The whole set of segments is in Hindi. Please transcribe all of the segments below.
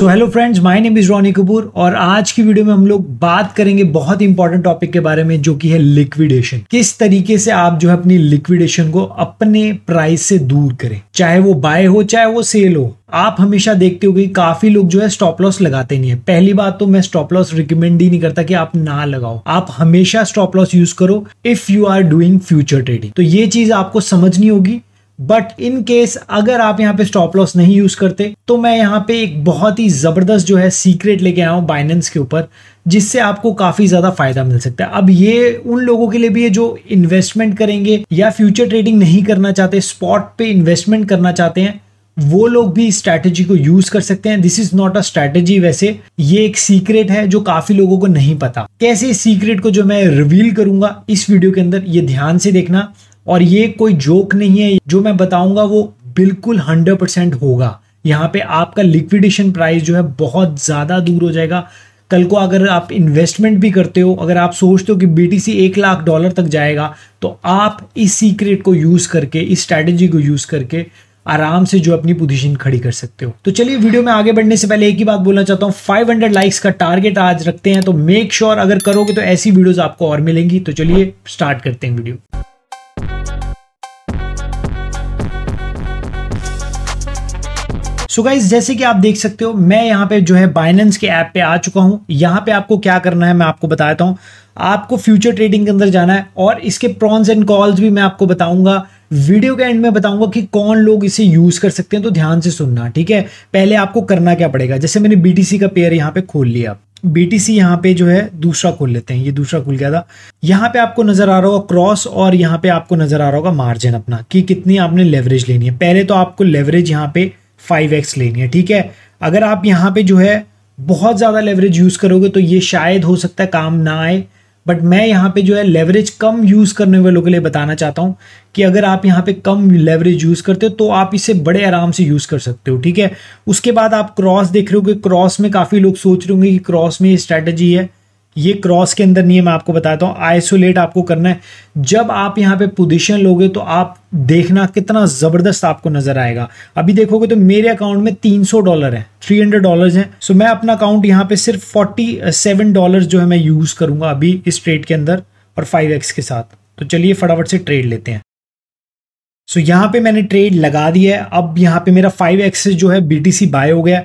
So hello friends my name is Ronny Kapoor और आज की वीडियो में हम लोग बात करेंगे बहुत इंपॉर्टेंट टॉपिक के बारे में जो कि है लिक्विडेशन किस तरीके से आप जो है अपनी लिक्विडेशन को अपने प्राइस से दूर करें चाहे वो बाय हो चाहे वो सेल हो आप हमेशा देखते हो कि काफी लोग जो है स्टॉप लॉस लगाते नहीं है पहली बात तो मैं स्टॉप लॉस रिकमेंड ही नहीं करता कि आप ना लगाओ आप हमेशा स्टॉप लॉस यूज करो if you are doing future trading तो ये चीज आपको समझनी होगी बट इन केस अगर आप यहाँ पे स्टॉप लॉस नहीं यूज करते तो मैं यहाँ पे एक बहुत ही जबरदस्त जो है सीक्रेट लेके आया हूँ बाइनेंस के ऊपर जिससे आपको काफी ज्यादा फायदा मिल सकता है अब ये उन लोगों के लिए भी है जो इन्वेस्टमेंट करेंगे या फ्यूचर ट्रेडिंग नहीं करना चाहते स्पॉट पे इन्वेस्टमेंट करना चाहते हैं वो लोग भी इस स्ट्रैटेजी को यूज कर सकते हैं this is not a strategy वैसे ये एक सीक्रेट है जो काफी लोगों को नहीं पता कैसे इस सीक्रेट को जो मैं रिवील करूंगा इस वीडियो के अंदर ये ध्यान से देखना और ये कोई जोक नहीं है जो मैं बताऊंगा वो बिल्कुल हंड्रेड परसेंट होगा यहाँ पे आपका लिक्विडेशन प्राइस जो है बहुत ज़्यादा दूर हो जाएगा कल को अगर आप इन्वेस्टमेंट भी करते हो अगर आप सोचते हो कि बीटीसी एक लाख डॉलर तक जाएगा तो आप इस सीक्रेट को यूज़ करके इस स्ट्रैटेजी को यूज़ करके आराम से जो अपनी पोजीशन खड़ी कर सकते हो तो चलिए वीडियो में आगे बढ़ने से पहले एक ही बात बोलना चाहता हूँ 500 लाइक्स का टारगेट आज रखते हैं तो मेक श्योर sure अगर करोगे तो ऐसी वीडियोस आपको और मिलेंगी तो चलिए स्टार्ट करते हैं वीडियो सो गाइज जैसे कि आप देख सकते हो मैं यहाँ पे जो है बाइनेंस के ऐप पे आ चुका हूँ यहाँ पे आपको क्या करना है मैं आपको बताता हूँ आपको फ्यूचर ट्रेडिंग के अंदर जाना है और इसके प्रॉन्स एंड कॉल्स भी मैं आपको बताऊंगा वीडियो के एंड में बताऊंगा कि कौन लोग इसे यूज कर सकते हैं तो ध्यान से सुनना ठीक है पहले आपको करना क्या पड़ेगा जैसे मैंने बीटीसी का पेयर यहाँ पे खोल लिया सी यहाँ पे जो है दूसरा खोल लेते हैं ये दूसरा खुल गया था यहाँ पे आपको नजर आ रहा होगा क्रॉस और यहाँ पे आपको नजर आ रहा होगा मार्जिन अपना कि कितनी आपने लेवरेज लेनी है पहले तो आपको लेवरेज यहाँ पे फाइव एक्स लेनी है ठीक है अगर आप यहाँ पे जो है बहुत ज़्यादा लेवरेज यूज़ करोगे तो ये शायद हो सकता है काम ना आए बट मैं यहाँ पे जो है लेवरेज कम यूज़ करने वालों के लिए बताना चाहता हूँ कि अगर आप यहाँ पे कम लेवरेज यूज़ करते हो तो आप इसे बड़े आराम से यूज़ कर सकते हो ठीक है उसके बाद आप क्रॉस देख रहे हो कि क्रॉस में काफ़ी लोग सोच रहे होंगे कि क्रॉस में ये स्ट्रैटेजी है ये क्रॉस के अंदर नहीं है मैं आपको बताता हूँ आइसोलेट आपको करना है जब आप यहाँ पे पोजीशन लोगे तो आप देखना कितना ज़बरदस्त आपको नज़र आएगा अभी देखोगे तो मेरे अकाउंट में 300 डॉलर है 300 डॉलर हैं सो मैं अपना अकाउंट यहाँ पे सिर्फ 47 डॉलर जो है मैं यूज़ करूँगा अभी इस ट्रेड के अंदर और फाइव के साथ तो चलिए फटाफट से ट्रेड लेते हैं सो so, यहाँ पे मैंने ट्रेड लगा दिया है अब यहाँ पे मेरा फाइव से जो है बी बाय हो गया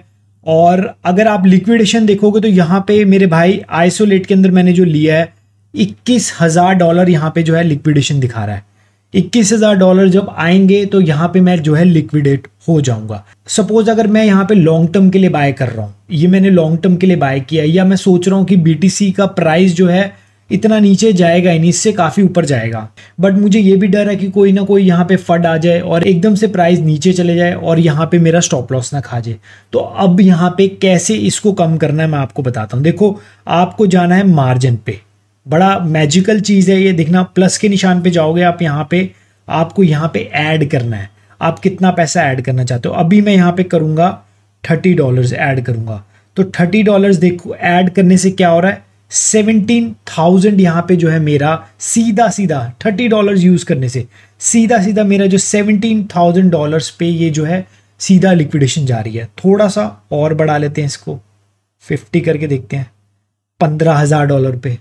और अगर आप लिक्विडेशन देखोगे तो यहाँ पे मेरे भाई आइसोलेट के अंदर मैंने जो लिया है इक्कीस हज़ार डॉलर यहाँ पे जो है लिक्विडेशन दिखा रहा है इक्कीस हज़ार डॉलर जब आएंगे तो यहाँ पे मैं जो है लिक्विडेट हो जाऊंगा सपोज अगर मैं यहाँ पे लॉन्ग टर्म के लिए बाय कर रहा हूँ ये मैंने लॉन्ग टर्म के लिए बाय किया या मैं सोच रहा हूँ कि बी का प्राइस जो है इतना नीचे जाएगा ही नहीं इससे काफ़ी ऊपर जाएगा बट मुझे ये भी डर है कि कोई ना कोई यहाँ पे फट आ जाए और एकदम से प्राइस नीचे चले जाए और यहाँ पे मेरा स्टॉप लॉस ना खा जाए तो अब यहाँ पे कैसे इसको कम करना है मैं आपको बताता हूँ देखो आपको जाना है मार्जिन पे बड़ा मैजिकल चीज़ है ये देखना प्लस के निशान पर जाओगे आप यहाँ पर आपको यहाँ पर ऐड करना है आप कितना पैसा ऐड करना चाहते हो अभी मैं यहाँ पर करूँगा थर्टी डॉलर्स ऐड करूँगा तो थर्टी डॉलर्स देखो ऐड करने से क्या हो रहा है सेवनटीन थाउजेंड यहाँ पे जो है मेरा सीधा सीधा थर्टी डॉलर यूज़ करने से सीधा सीधा मेरा जो सेवनटीन थाउजेंड डॉलर पे ये जो है सीधा लिक्विडेशन जा रही है थोड़ा सा और बढ़ा लेते हैं इसको फिफ्टी करके देखते हैं पंद्रह हज़ार डॉलर पे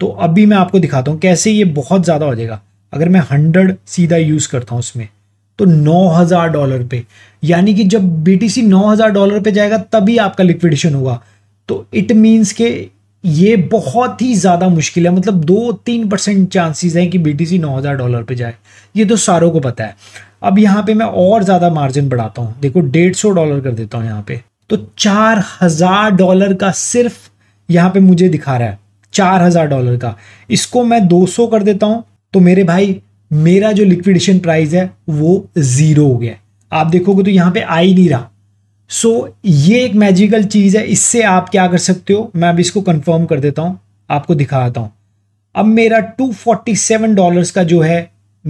तो अभी मैं आपको दिखाता हूँ कैसे ये बहुत ज़्यादा हो जाएगा अगर मैं हंड्रेड सीधा यूज़ करता हूँ उसमें तो नौ हज़ार डॉलर पे यानी कि जब बी टी सी नौ हज़ार डॉलर पे जाएगा तभी आपका लिक्विडेशन होगा तो इट मीन्स के ये बहुत ही ज़्यादा मुश्किल है मतलब दो तीन परसेंट चांसेस हैं कि बीटीसी नौ हज़ार डॉलर पे जाए ये तो सारों को पता है अब यहाँ पे मैं और ज़्यादा मार्जिन बढ़ाता हूँ देखो डेढ़ सौ डॉलर कर देता हूँ यहाँ पे तो चार हज़ार डॉलर का सिर्फ यहाँ पे मुझे दिखा रहा है चार हज़ार डॉलर का इसको मैं दो सौ कर देता हूँ तो मेरे भाई मेरा जो लिक्विडेशन प्राइस है वो ज़ीरो हो गया आप देखोगे तो यहाँ पे आ ही नहीं रहा सो so, ये एक मैजिकल चीज़ है इससे आप क्या कर सकते हो मैं अब इसको कंफर्म कर देता हूं आपको दिखाता हूं अब मेरा 247 डॉलर्स का जो है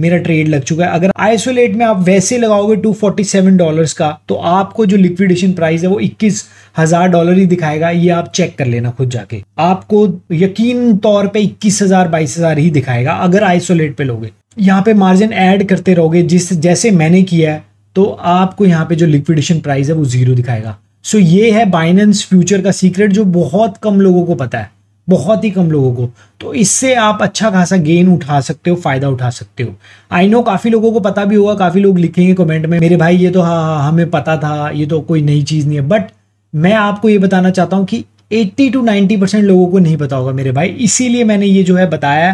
मेरा ट्रेड लग चुका है अगर आइसोलेट में आप वैसे लगाओगे 247 डॉलर्स का तो आपको जो लिक्विडेशन प्राइस है वो इक्कीस हजार डॉलर ही दिखाएगा ये आप चेक कर लेना खुद जाके आपको यकीन तौर पे इक्कीस हजार बाईस हजार ही दिखाएगा अगर आइसोलेट पे लोगे यहाँ पे मार्जिन ऐड करते रहोगे जिस जैसे मैंने किया है तो आपको यहाँ पे जो लिक्विडेशन प्राइस है वो जीरो दिखाएगा सो so, ये है बाइनेंस फ्यूचर का सीक्रेट जो बहुत कम लोगों को पता है बहुत ही कम लोगों को तो इससे आप अच्छा खासा गेन उठा सकते हो फायदा उठा सकते हो आई नो काफ़ी लोगों को पता भी होगा काफ़ी लोग लिखेंगे कमेंट में मेरे भाई ये तो हाँ हा, हमें पता था ये तो कोई नई चीज़ नहीं है बट मैं आपको ये बताना चाहता हूं कि 80 टू 90 परसेंट लोगों को नहीं पता होगा मेरे भाई इसीलिए मैंने ये जो है बताया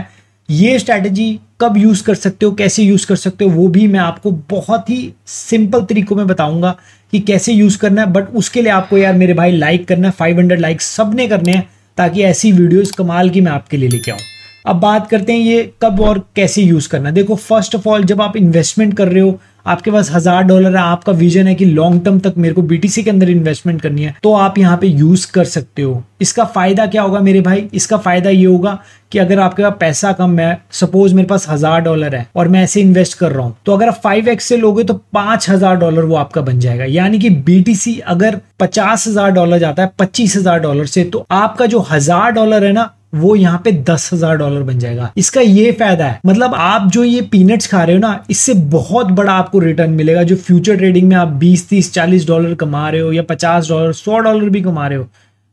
ये स्ट्रैटेजी कब यूज़ कर सकते हो कैसे यूज़ कर सकते हो वो भी मैं आपको बहुत ही सिंपल तरीकों में बताऊंगा कि कैसे यूज़ करना है बट उसके लिए आपको यार मेरे भाई लाइक करना है हंड्रेड लाइक सब ने करने हैं ताकि ऐसी वीडियोस कमाल की मैं आपके लिए लेके आऊँ अब बात करते हैं ये कब और कैसे यूज़ करना देखो फर्स्ट ऑफ ऑल जब आप इन्वेस्टमेंट कर रहे हो आपके पास हज़ार डॉलर है आपका विजन है कि लॉन्ग टर्म तक मेरे को बीटीसी के अंदर इन्वेस्टमेंट करनी है तो आप यहाँ पे यूज़ कर सकते हो इसका फ़ायदा क्या होगा मेरे भाई इसका फ़ायदा ये होगा कि अगर आपके पास पैसा कम है सपोज मेरे पास हज़ार डॉलर है और मैं ऐसे इन्वेस्ट कर रहा हूं तो अगर आप फाइव एक्स से लोगे तो पांच हज़ार डॉलर वो आपका बन जाएगा यानी कि बीटीसी अगर पचास हज़ार डॉलर जाता है पच्चीस हज़ार डॉलर से तो आपका जो हज़ार डॉलर है ना वो यहाँ पे दस हजार डॉलर बन जाएगा इसका ये फायदा है मतलब आप जो ये पीनट्स खा रहे हो ना इससे बहुत बड़ा आपको रिटर्न मिलेगा जो फ्यूचर ट्रेडिंग में आप बीस तीस चालीस डॉलर कमा रहे हो या पचास डॉलर सौ डॉलर भी कमा रहे हो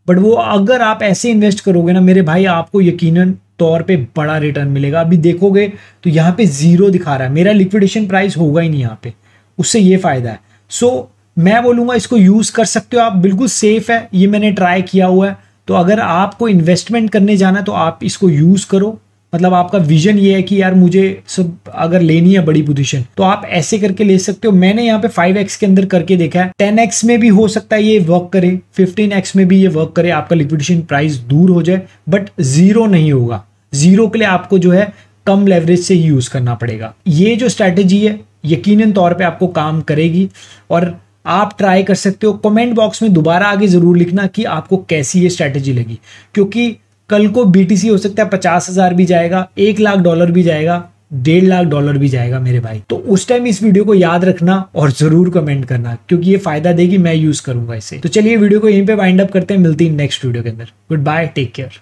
बट वो अगर आप ऐसे इन्वेस्ट करोगे ना मेरे भाई आपको यकीन तौर पे बड़ा रिटर्न मिलेगा अभी देखोगे तो यहाँ पे जीरो दिखा रहा है मेरा लिक्विडेशन प्राइस होगा ही नहीं यहाँ पे उससे ये फायदा है सो so, मैं बोलूँगा इसको यूज़ कर सकते हो आप बिल्कुल सेफ है ये मैंने ट्राई किया हुआ है तो अगर हाँ। आपको इन्वेस्टमेंट करने जाना तो आप इसको यूज़ करो मतलब आपका विजन ये है कि यार मुझे सब अगर लेनी है बड़ी पोजीशन तो आप ऐसे करके ले सकते हो मैंने यहाँ पे 5x के अंदर करके देखा है एक्स में भी हो सकता है ये वर्क करे 15x में भी ये वर्क करे आपका लिक्विडेशन प्राइस दूर हो जाए बट जीरो नहीं होगा जीरो के लिए आपको जो है कम लेवरेज से ही यूज करना पड़ेगा ये जो स्ट्रेटेजी है यकीन तौर पर आपको काम करेगी और आप ट्राई कर सकते हो कमेंट बॉक्स में दोबारा आगे ज़रूर लिखना कि आपको कैसी ये स्ट्रैटेजी लगी क्योंकि कल को बीटीसी हो सकता है पचास हज़ार भी जाएगा एक लाख डॉलर भी जाएगा डेढ़ लाख डॉलर भी जाएगा मेरे भाई तो उस टाइम इस वीडियो को याद रखना और ज़रूर कमेंट करना क्योंकि ये फ़ायदा देगी मैं यूज़ करूंगा इसे तो चलिए वीडियो को यहीं पे वाइंड अप करते हैं मिलती है नेक्स्ट वीडियो के अंदर गुड बाय टेक केयर